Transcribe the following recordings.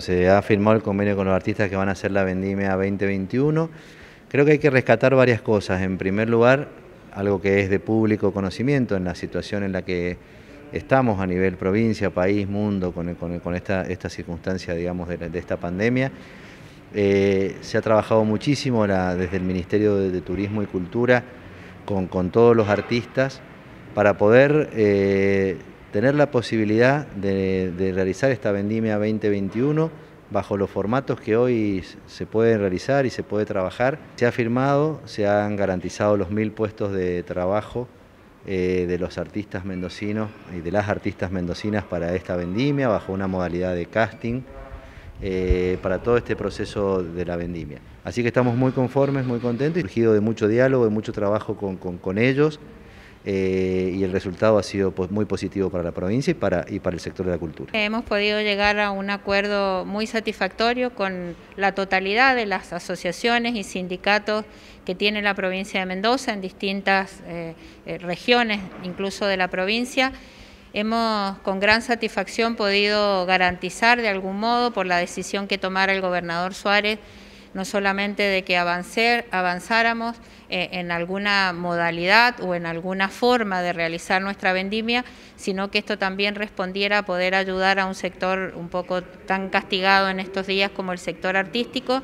se ha firmado el convenio con los artistas que van a hacer la vendimia 2021. Creo que hay que rescatar varias cosas. En primer lugar, algo que es de público conocimiento en la situación en la que estamos a nivel provincia, país, mundo, con, esta, circunstancia, digamos, de, esta pandemia. Eh, se ha trabajado muchísimo desde el Ministerio de, Turismo y Cultura con, todos los artistas para poder eh, tener la posibilidad de, realizar esta vendimia 2021 bajo los formatos que hoy se pueden realizar y se puede trabajar. Se ha firmado, se han garantizado los mil puestos de trabajo eh, de los artistas mendocinos y de las artistas mendocinas para esta vendimia bajo una modalidad de casting. Eh, para todo este proceso de la vendimia. Así que estamos muy conformes, muy contentos, surgido de mucho diálogo, y mucho trabajo con, con ellos. Eh, y el resultado ha sido pues, muy positivo para la provincia y para, el sector de la cultura. Hemos podido llegar a un acuerdo muy satisfactorio con la totalidad de las asociaciones y sindicatos que tiene la provincia de Mendoza en distintas eh, eh, regiones, incluso de la provincia. Hemos con gran satisfacción podido garantizar de algún modo por la decisión que tomara el gobernador Suárez no solamente de que avanzáramos eh, en alguna modalidad o en alguna forma de realizar nuestra vendimia, sino que esto también respondiera a poder ayudar a un sector un poco tan castigado en estos días como el sector artístico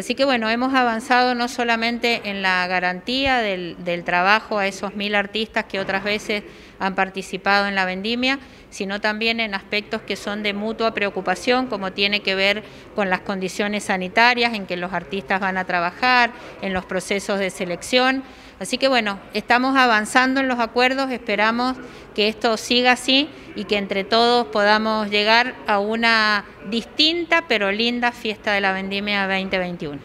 Así que bueno, hemos avanzado no solamente en la garantía del, trabajo a esos mil artistas que otras veces han participado en la vendimia, sino también en aspectos que son de mutua preocupación, como tiene que ver con las condiciones sanitarias en que los artistas van a trabajar, en los procesos de selección. Así que bueno, estamos avanzando en los acuerdos, esperamos que esto siga así y que entre todos podamos llegar a una distinta pero linda fiesta de la vendimia 2021.